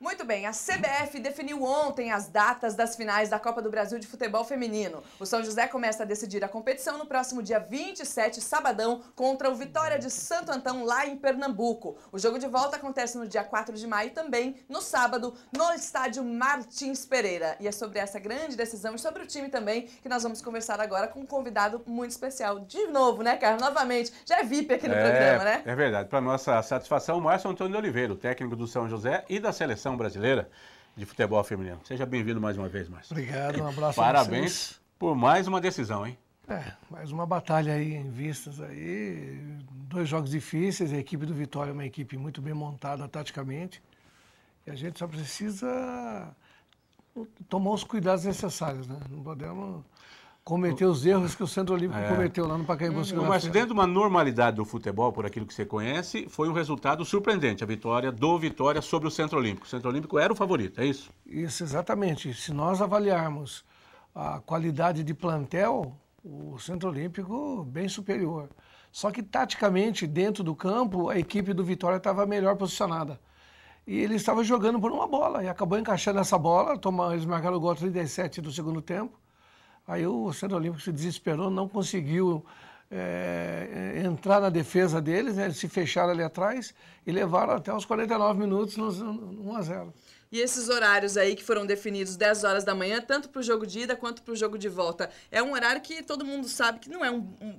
Muito bem, a CBF definiu ontem as datas das finais da Copa do Brasil de Futebol Feminino. O São José começa a decidir a competição no próximo dia 27, sabadão, contra o Vitória de Santo Antão, lá em Pernambuco. O jogo de volta acontece no dia 4 de maio, também no sábado, no estádio Martins Pereira. E é sobre essa grande decisão e sobre o time também que nós vamos conversar agora com um convidado muito especial. De novo, né, cara? Novamente. Já é VIP aqui no é, programa, né? É verdade. Para nossa satisfação, o Márcio Antônio Oliveira, o técnico do São José e da seleção Brasileira de Futebol Feminino. Seja bem-vindo mais uma vez, Márcio. Obrigado, um abraço. Parabéns por mais uma decisão, hein? É, mais uma batalha aí em vistas aí. Dois jogos difíceis, a equipe do Vitória é uma equipe muito bem montada taticamente. E a gente só precisa tomar os cuidados necessários, né? Não podemos cometeu os erros que o Centro Olímpico é. cometeu lá no Pacaembu. Mas dentro de uma normalidade do futebol, por aquilo que você conhece, foi um resultado surpreendente, a vitória do Vitória sobre o Centro Olímpico. O Centro Olímpico era o favorito, é isso? Isso, exatamente. Se nós avaliarmos a qualidade de plantel, o Centro Olímpico bem superior. Só que, taticamente, dentro do campo, a equipe do Vitória estava melhor posicionada. E ele estava jogando por uma bola e acabou encaixando essa bola. Toma, eles marcaram o gol 37 do segundo tempo. Aí o Centro Olímpico se desesperou, não conseguiu é, entrar na defesa deles, né? eles se fecharam ali atrás e levaram até os 49 minutos no 1 a 0. E esses horários aí que foram definidos 10 horas da manhã, tanto para o jogo de ida quanto para o jogo de volta, é um horário que todo mundo sabe que não é um, um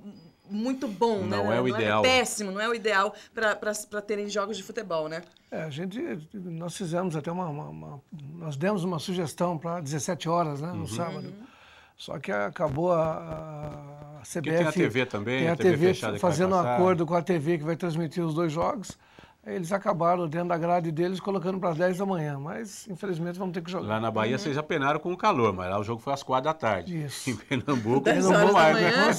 muito bom, né? não né? É o não é ideal. é péssimo, não é o ideal para terem jogos de futebol, né? É, a gente, nós fizemos até uma, uma, uma nós demos uma sugestão para 17 horas, né, no uhum. sábado. Uhum. Só que acabou a, CBF. tem a TV também, tem a, a TV, TV fazendo um acordo com a TV que vai transmitir os dois jogos. Eles acabaram dentro da grade deles colocando para as 10 da manhã, mas infelizmente vamos ter que jogar. Lá na Bahia uhum. vocês já penaram com o calor, mas lá o jogo foi às 4 da tarde. Isso. Em Pernambuco, Pernambuco mais,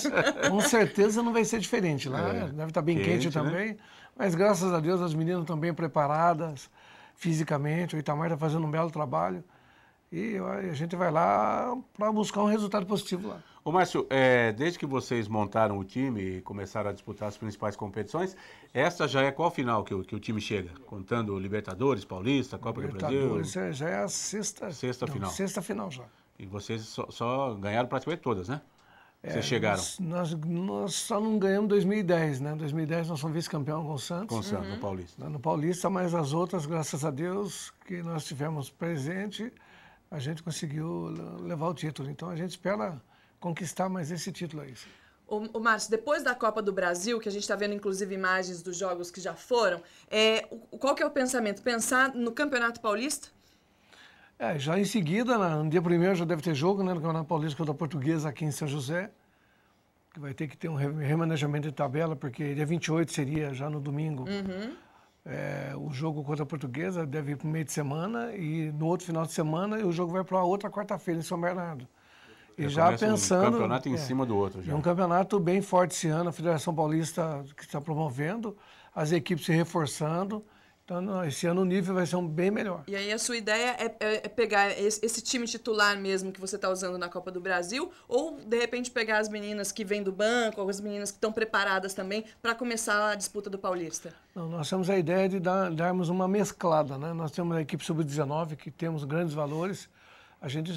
né? Com certeza não vai ser diferente lá. É. Deve estar tá bem quente, quente né? também. Né? Mas graças a Deus as meninas estão bem preparadas fisicamente. O Itamar está fazendo um belo trabalho e a gente vai lá para buscar um resultado positivo lá. Ô Márcio, é, desde que vocês montaram o time e começaram a disputar as principais competições, essa já é qual final que o, que o time chega? Contando Libertadores, Paulista, Copa do Brasil? Libertadores é, já é a sexta, sexta não, final. Sexta final já. E vocês só, só ganharam praticamente todas, né? É, vocês chegaram. Nós, nós, nós, só não ganhamos 2010, né? 2010 nós somos vice-campeão com o Santos. Com o Santos, uhum. no Paulista. No Paulista, mas as outras, graças a Deus, que nós tivemos presente a gente conseguiu levar o título. Então a gente espera conquistar mais esse título aí. O, Márcio, depois da Copa do Brasil, que a gente está vendo inclusive imagens dos jogos que já foram, é, qual que é o pensamento? Pensar no Campeonato Paulista? É, já em seguida, né, no dia primeiro já deve ter jogo né, no Campeonato Paulista contra a Portuguesa aqui em São José, que vai ter que ter um remanejamento de tabela, porque dia 28 seria já no domingo. Uhum é, o jogo contra a Portuguesa deve ir para o meio de semana e no outro final de semana o jogo vai para outra quarta-feira em São Bernardo. E já, já pensando. Um campeonato em é, cima do outro já. É um campeonato bem forte esse ano, a Federação Paulista que está promovendo, as equipes se reforçando. Então, esse ano o nível vai ser um bem melhor. E aí a sua ideia é, é, é pegar esse, esse, time titular mesmo que você está usando na Copa do Brasil, ou de repente pegar as meninas que vêm do banco, as meninas que estão preparadas também para começar a disputa do Paulista? Não, nós temos a ideia de dar, darmos uma mesclada, né? Nós temos a equipe sub-19 que temos grandes valores, a gente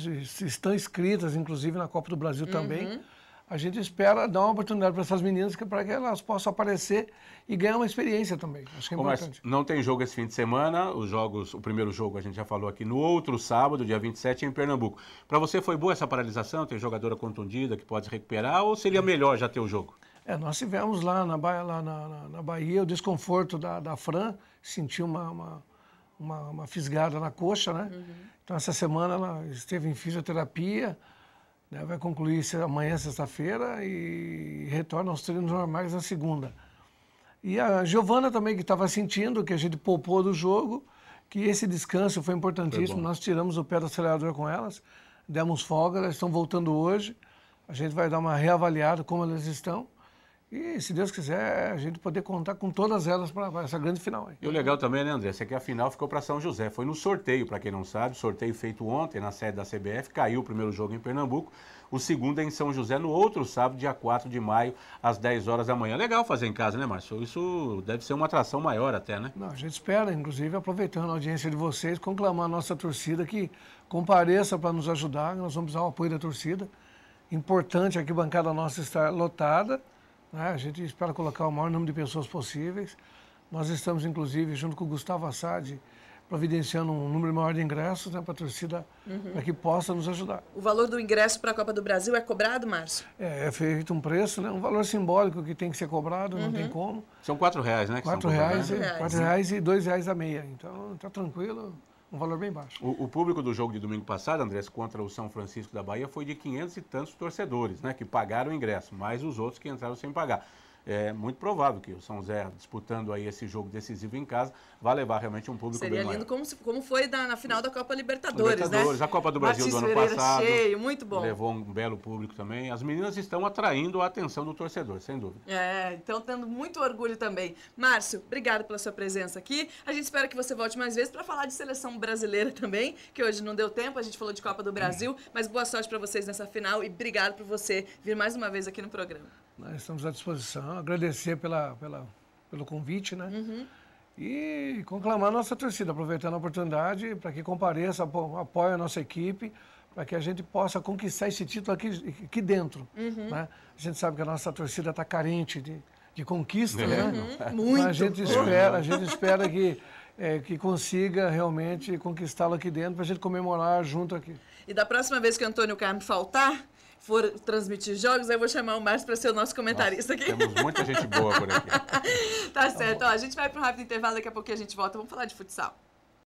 está inscritas inclusive na Copa do Brasil uhum. também a gente espera dar uma oportunidade para essas meninas para que elas possam aparecer e ganhar uma experiência também. Acho que é Bom, é importante. não tem jogo esse fim de semana. Os jogos, o primeiro jogo a gente já falou aqui no outro sábado, dia 27, em Pernambuco. Para você foi boa essa paralisação? Tem jogadora contundida que pode se recuperar ou seria melhor já ter o jogo? É, nós tivemos lá na, Bahia, lá na, na, na Bahia o desconforto da, da Fran, sentiu uma, uma, uma, uma fisgada na coxa, né? Uhum. Então, essa semana ela esteve em fisioterapia, né? Vai concluir amanhã, sexta-feira, e retorna aos treinos normais na segunda. E a Giovana também, que estava sentindo que a gente poupou do jogo, que esse descanso foi importantíssimo. Foi Nós tiramos o pé do acelerador com elas, demos folga, elas estão voltando hoje. A gente vai dar uma reavaliada como elas estão. E, se Deus quiser, a gente poder contar com todas elas para essa grande final. Hein? E o legal também, né, André? essa aqui é a final ficou para São José. Foi no sorteio, para quem não sabe. Sorteio feito ontem na sede da CBF. Caiu o primeiro jogo em Pernambuco. O segundo é em São José, no outro sábado, dia 4 de maio, às 10 horas da manhã. Legal fazer em casa, né, Márcio? Isso deve ser uma atração maior até, né? Não, a gente espera, inclusive, aproveitando a audiência de vocês, conclamar a nossa torcida que compareça para nos ajudar. Nós vamos dar o apoio da torcida. Importante aqui a bancada nossa estar lotada né? A gente espera colocar o maior número de pessoas possíveis. Nós estamos, inclusive, junto com o Gustavo Assad, providenciando um número maior de ingressos né, para a torcida, uhum. para que possa nos ajudar. O valor do ingresso para a Copa do Brasil é cobrado, Márcio? É, é feito um preço, né, um valor simbólico que tem que ser cobrado, uhum. não tem uhum. como. São quatro reais, né? Quatro reais, quatro reais, quatro reais e dois reais a meia. Então, está tranquilo um valor bem baixo. O, o, público do jogo de domingo passado, Andrés, contra o São Francisco da Bahia, foi de 500 e tantos torcedores, né? Que pagaram o ingresso, mas os outros que entraram sem pagar é muito provável que o São José, disputando aí esse jogo decisivo em casa, vá levar realmente um público Seria bem lindo, maior. como, como foi na, na, final da Copa Libertadores, né? Libertadores né? A Copa do Brasil do ano Pereira passado. cheio, muito bom. Levou um belo público também. As meninas estão atraindo a atenção do torcedor, sem dúvida. É, então tendo muito orgulho também. Márcio, obrigado pela sua presença aqui. A gente espera que você volte mais vezes para falar de seleção brasileira também, que hoje não deu tempo, a gente falou de Copa do Brasil, mas boa sorte para vocês nessa final e obrigado por você vir mais uma vez aqui no programa. Nós estamos à disposição. Agradecer pela, pela, pelo convite, né? Uhum. E conclamar a nossa torcida, aproveitando a oportunidade para que compareça, apoie a nossa equipe, para que a gente possa conquistar esse título aqui, aqui dentro. Uhum. Né? A gente sabe que a nossa torcida está carente de, de conquista, uhum. né? Uhum. Muito. a gente espera, a gente espera que é, que consiga realmente conquistá-lo aqui dentro para a gente comemorar junto aqui. E da próxima vez que o Antônio Carmo faltar, for transmitir jogos, eu vou chamar o Márcio para ser o nosso comentarista Nossa, aqui. Temos muita gente boa por aqui. Tá, tá certo. Ó, a gente vai para um rápido intervalo, daqui a pouco a gente volta. Vamos falar de futsal.